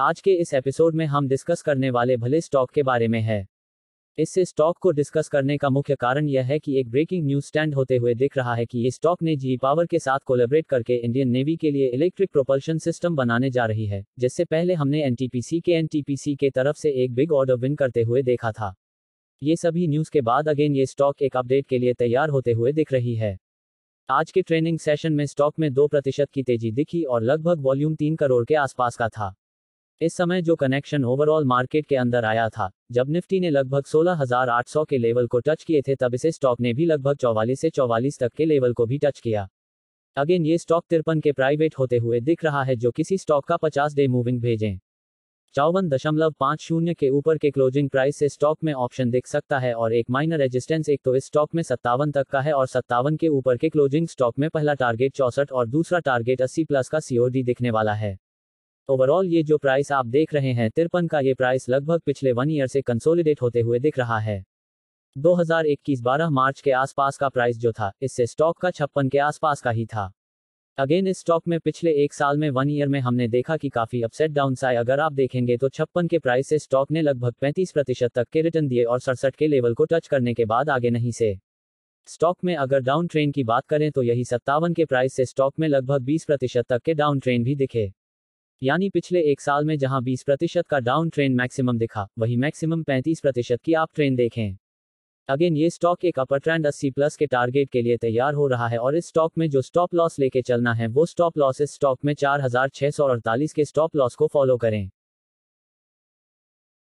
आज के इस एपिसोड में हम डिस्कस करने वाले भले स्टॉक के बारे में है इससे स्टॉक को डिस्कस करने का मुख्य कारण यह है कि एक ब्रेकिंग न्यूज स्टैंड होते हुए दिख रहा है कि ये स्टॉक ने जी पावर के साथ कोलेबरेट करके इंडियन नेवी के लिए इलेक्ट्रिक प्रोपल्शन सिस्टम बनाने जा रही है जिससे पहले हमने एन के एन के तरफ से एक बिग ऑर्डर विन करते हुए देखा था ये सभी न्यूज के बाद अगेन ये स्टॉक एक अपडेट के लिए तैयार होते हुए दिख रही है आज के ट्रेनिंग सेशन में स्टॉक में दो प्रतिशत की तेजी दिखी और लगभग वॉल्यूम तीन करोड़ के आसपास का था इस समय जो कनेक्शन ओवरऑल मार्केट के अंदर आया था जब निफ्टी ने लगभग 16,800 के लेवल को टच किए थे तब इसे स्टॉक ने भी लगभग 44 से 44 तक के लेवल को भी टच किया अगेन ये स्टॉक तिरपन के प्राइवेट होते हुए दिख रहा है जो किसी स्टॉक का 50 डे मूविंग भेजें चौवन दशमलव पाँच शून्य के ऊपर के क्लोजिंग प्राइस से स्टॉक में ऑप्शन दिख सकता है और एक माइनर रेजिस्टेंस एक तो इस स्टॉक में सत्तावन तक का है और सत्तावन के ऊपर के क्लोजिंग स्टॉक में पहला टारगेट चौसठ और दूसरा टारगेट अस्सी प्लस का सीओडी दिखने वाला है ओवरऑल ये जो प्राइस आप देख रहे हैं तिरपन का ये प्राइस लगभग पिछले वन ईयर से कंसोलिडेट होते हुए दिख रहा है 2021 12 मार्च के आसपास का प्राइस जो था इससे स्टॉक का छप्पन के आसपास का ही था अगेन इस स्टॉक में पिछले एक साल में वन ईयर में हमने देखा कि काफी अपसेट डाउन साए अगर आप देखेंगे तो छप्पन के प्राइस से स्टॉक ने लगभग 35 प्रतिशत तक के रिटर्न दिए और सड़सठ के लेवल को टच करने के बाद आगे नहीं से स्टॉक में अगर डाउन ट्रेन की बात करें तो यही सत्तावन के प्राइस से स्टॉक में लगभग बीस प्रतिशत तक के डाउन ट्रेन भी दिखे यानी पिछले एक साल में जहां 20 प्रतिशत का डाउन ट्रेंड मैक्सिमम दिखा वही मैक्सिमम 35 प्रतिशत की आप ट्रेंड देखें अगेन ये स्टॉक एक अपर ट्रेंड अस्सी प्लस के टारगेट के लिए तैयार हो रहा है और इस स्टॉक में जो स्टॉप लॉस लेके चलना है वो स्टॉप लॉस इस स्टॉक में चार के स्टॉप लॉस को फॉलो करें